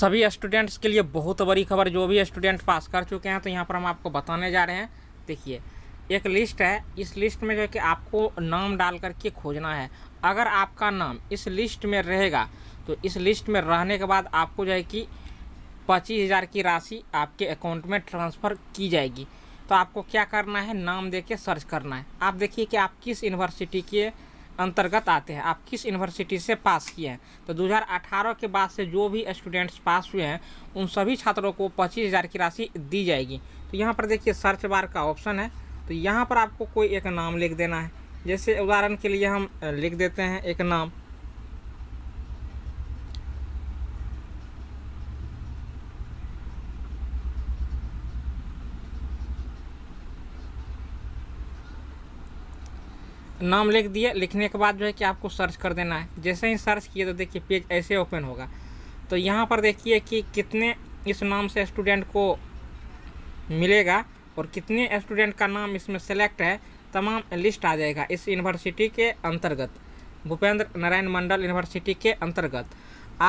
सभी स्टूडेंट्स के लिए बहुत बड़ी खबर जो भी स्टूडेंट पास कर चुके हैं तो यहाँ पर हम आपको बताने जा रहे हैं देखिए एक लिस्ट है इस लिस्ट में जो है कि आपको नाम डाल करके खोजना है अगर आपका नाम इस लिस्ट में रहेगा तो इस लिस्ट में रहने के बाद आपको जो है कि पच्चीस हज़ार की राशि आपके अकाउंट में ट्रांसफ़र की जाएगी तो आपको क्या करना है नाम दे के सर्च करना है आप देखिए कि आप किस यूनिवर्सिटी के अंतर्गत आते हैं आप किस यूनिवर्सिटी से पास किए हैं तो 2018 के बाद से जो भी स्टूडेंट्स पास हुए हैं उन सभी छात्रों को पच्चीस हज़ार की राशि दी जाएगी तो यहाँ पर देखिए सर्च बार का ऑप्शन है तो यहाँ पर आपको कोई एक नाम लिख देना है जैसे उदाहरण के लिए हम लिख देते हैं एक नाम नाम लिख दिया लिखने के बाद जो है कि आपको सर्च कर देना है जैसे ही सर्च किए तो देखिए पेज ऐसे ओपन होगा तो यहाँ पर देखिए कि कितने इस नाम से स्टूडेंट को मिलेगा और कितने स्टूडेंट का नाम इसमें सेलेक्ट है तमाम लिस्ट आ जाएगा इस यूनिवर्सिटी के अंतर्गत भूपेंद्र नारायण मंडल यूनिवर्सिटी के अंतर्गत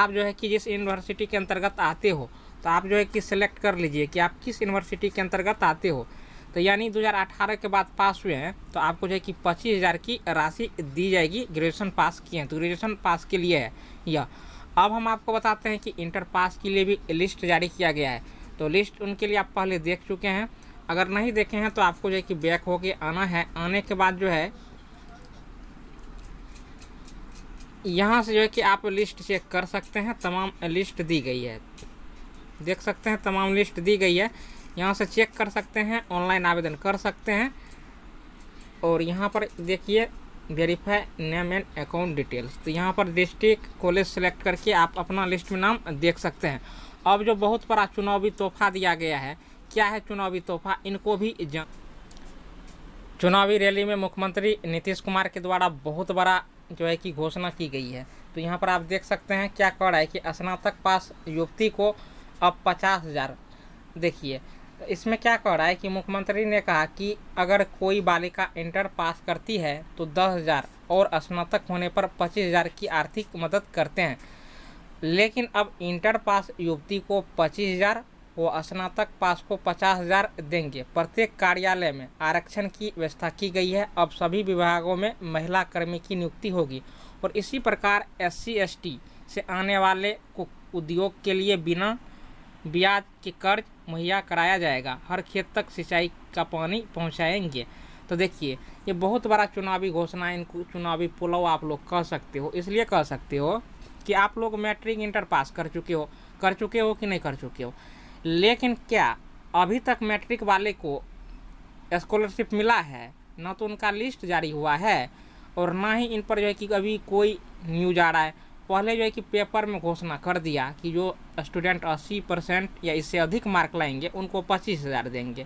आप जो है कि जिस यूनिवर्सिटी के अंतर्गत आते हो तो आप जो है कि सिलेक्ट कर लीजिए कि आप किस यूनिवर्सिटी के अंतर्गत आते हो तो यानी 2018 के बाद पास हुए हैं तो आपको जो है कि पच्चीस हज़ार की राशि दी जाएगी ग्रेजुएशन पास किए हैं तो ग्रेजुएशन पास के लिए है यह अब हम आपको बताते हैं कि इंटर पास के लिए भी लिस्ट जारी किया गया है तो लिस्ट उनके लिए आप पहले देख चुके हैं अगर नहीं देखे हैं तो आपको जो है कि बैक होके आना है आने के बाद जो है यहाँ से जो है कि आप लिस्ट चेक कर सकते हैं तमाम लिस्ट दी गई है देख सकते हैं तमाम लिस्ट दी गई है यहाँ से चेक कर सकते हैं ऑनलाइन आवेदन कर सकते हैं और यहाँ पर देखिए verify name and account details तो यहाँ पर डिस्ट्रिक्ट कॉलेज सेलेक्ट करके आप अपना लिस्ट में नाम देख सकते हैं अब जो बहुत बड़ा चुनावी तोहफा दिया गया है क्या है चुनावी तोहफा इनको भी चुनावी रैली में मुख्यमंत्री नीतीश कुमार के द्वारा बहुत बड़ा जो है कि घोषणा की गई है तो यहाँ पर आप देख सकते हैं क्या कह रहा है कि स्नातक पास युवती को अब पचास हज़ार देखिए इसमें क्या कह रहा है कि मुख्यमंत्री ने कहा कि अगर कोई बालिका इंटर पास करती है तो दस हज़ार और स्नातक होने पर पच्चीस हज़ार की आर्थिक मदद करते हैं लेकिन अब इंटर पास युवती को पच्चीस हज़ार व स्नातक पास को पचास हज़ार देंगे प्रत्येक कार्यालय में आरक्षण की व्यवस्था की गई है अब सभी विभागों में महिला कर्मी की नियुक्ति होगी और इसी प्रकार एस सी से आने वाले उद्योग के लिए बिना ब्याज के कर्ज मुहैया कराया जाएगा हर खेत तक सिंचाई का पानी पहुंचाएंगे तो देखिए ये बहुत बड़ा चुनावी घोषणा इनको चुनावी पुलाव आप लोग कह सकते हो इसलिए कह सकते हो कि आप लोग मैट्रिक इंटर पास कर चुके हो कर चुके हो कि नहीं कर चुके हो लेकिन क्या अभी तक मैट्रिक वाले को स्कॉलरशिप मिला है ना तो उनका लिस्ट जारी हुआ है और ना ही इन पर जो है कि अभी कोई न्यूज आ रहा है पहले जो है कि पेपर में घोषणा कर दिया कि जो स्टूडेंट अस्सी परसेंट या इससे अधिक मार्क लाएंगे उनको पच्चीस हज़ार देंगे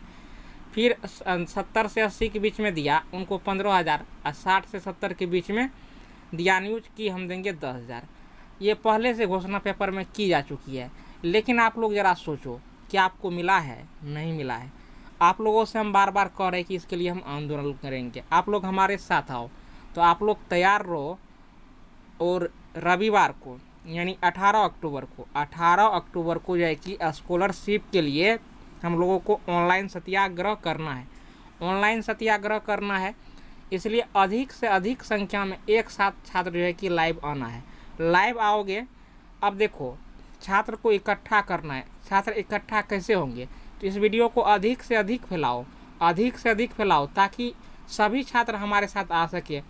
फिर अं, सत्तर से अस्सी के बीच में दिया उनको पंद्रह हज़ार और साठ से सत्तर के बीच में दिया न्यूज कि हम देंगे दस हज़ार ये पहले से घोषणा पेपर में की जा चुकी है लेकिन आप लोग ज़रा सोचो कि आपको मिला है नहीं मिला है आप लोगों से हम बार बार कह रहे हैं कि इसके लिए हम आंदोलन करेंगे आप लोग हमारे साथ आओ तो आप लोग तैयार रहो और रविवार को यानी 18 अक्टूबर को 18 अक्टूबर को जो है कि स्कॉलरशिप के लिए हम लोगों को ऑनलाइन सत्याग्रह करना है ऑनलाइन सत्याग्रह करना है इसलिए अधिक से अधिक संख्या में एक साथ छात्र जो है कि लाइव आना है लाइव आओगे अब देखो छात्र को इकट्ठा करना है छात्र इकट्ठा कैसे होंगे तो इस वीडियो को अधिक से अधिक फैलाओ अधिक से अधिक फैलाओ ताकि सभी छात्र हमारे साथ आ सके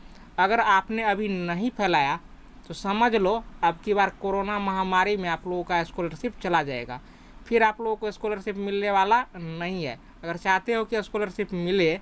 अगर आपने अभी नहीं फैलाया तो समझ लो अब की बार कोरोना महामारी में आप लोगों का स्कॉलरशिप चला जाएगा फिर आप लोगों को स्कॉलरशिप मिलने वाला नहीं है अगर चाहते हो कि स्कॉलरशिप मिले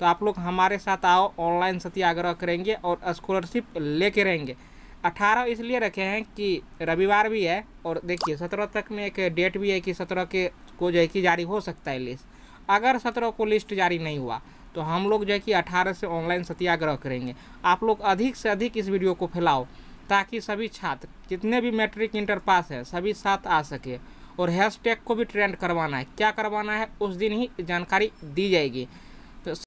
तो आप लोग हमारे साथ आओ ऑनलाइन सत्याग्रह करेंगे और स्कॉलरशिप ले रहेंगे अठारह इसलिए रखे हैं कि रविवार भी है और देखिए सत्रह तक में एक डेट भी है कि सत्रह के को जो है कि जारी हो सकता है लिस्ट अगर सत्रह को लिस्ट जारी नहीं हुआ तो हम लोग जो है कि अठारह से ऑनलाइन सत्याग्रह करेंगे आप लोग अधिक से अधिक इस वीडियो को फैलाओ ताकि सभी छात्र जितने भी मैट्रिक इंटर पास है सभी साथ आ सके और हैशटैग को भी ट्रेंड करवाना है क्या करवाना है उस दिन ही जानकारी दी जाएगी